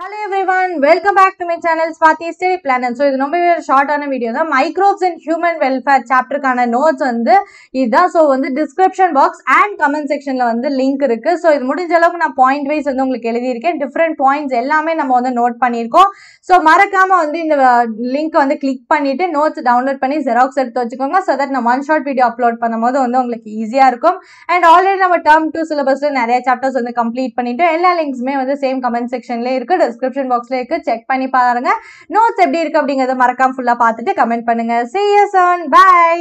hello every one welcome back to my channel Swathi stay planet so இது ரொம்பவே ஒரு ஷார்ட்டான வீடியோ தான் மைக்ரோப்ஸ் அண்ட் ஹியூமன் வெல்ஃபேர் சாப்டருக்கான நோட்ஸ் வந்து இதுதான் ஸோ வந்து டிஸ்கிரிப்ஷன் பாக்ஸ் அண்ட் கமெண்ட் செக்ஷனில் வந்து லிங்க் இருக்குது ஸோ இது முடிஞ்ச அளவுக்கு நான் பாயிண்ட் வைஸ் வந்து உங்களுக்கு எழுதியிருக்கேன் டிஃப்ரெண்ட் பாயிண்ட்ஸ் எல்லாமே நம்ம வந்து நோட் பண்ணியிருக்கோம் ஸோ மறக்காமல் வந்து இந்த லிங்க்கை வந்து கிளிக் பண்ணிவிட்டு நோட்ஸ் டவுன்லோட் பண்ணி ஜெராக்ஸ் எடுத்து வச்சுக்கோங்க ஸோ தட் நான் ஒன் ஷார்ட் வீடியோ அப்லோட் பண்ணும்போது வந்து உங்களுக்கு ஈஸியாக இருக்கும் அண்ட் ஆல்ரெடி நம்ம டேர்ம் டூ சிலபஸில் நிறைய சாப்டர்ஸ் வந்து கம்ப்ளீட் பண்ணிவிட்டு எல்லா லிங்க்ஸுமே வந்து சேம் கமெண்ட் செக்ஷன்லேயே இருக்குது டிஸ்கிரிப்ஷன் பாக்ஸ்ல இருக்கு செக் பண்ணி பாருங்க நோட்ஸ் எப்படி இருக்கு அப்படிங்கறத மறக்காம ஃபுல்லா பார்த்துட்டு கமெண்ட் பண்ணுங்க சி எஸ் ஆன் பை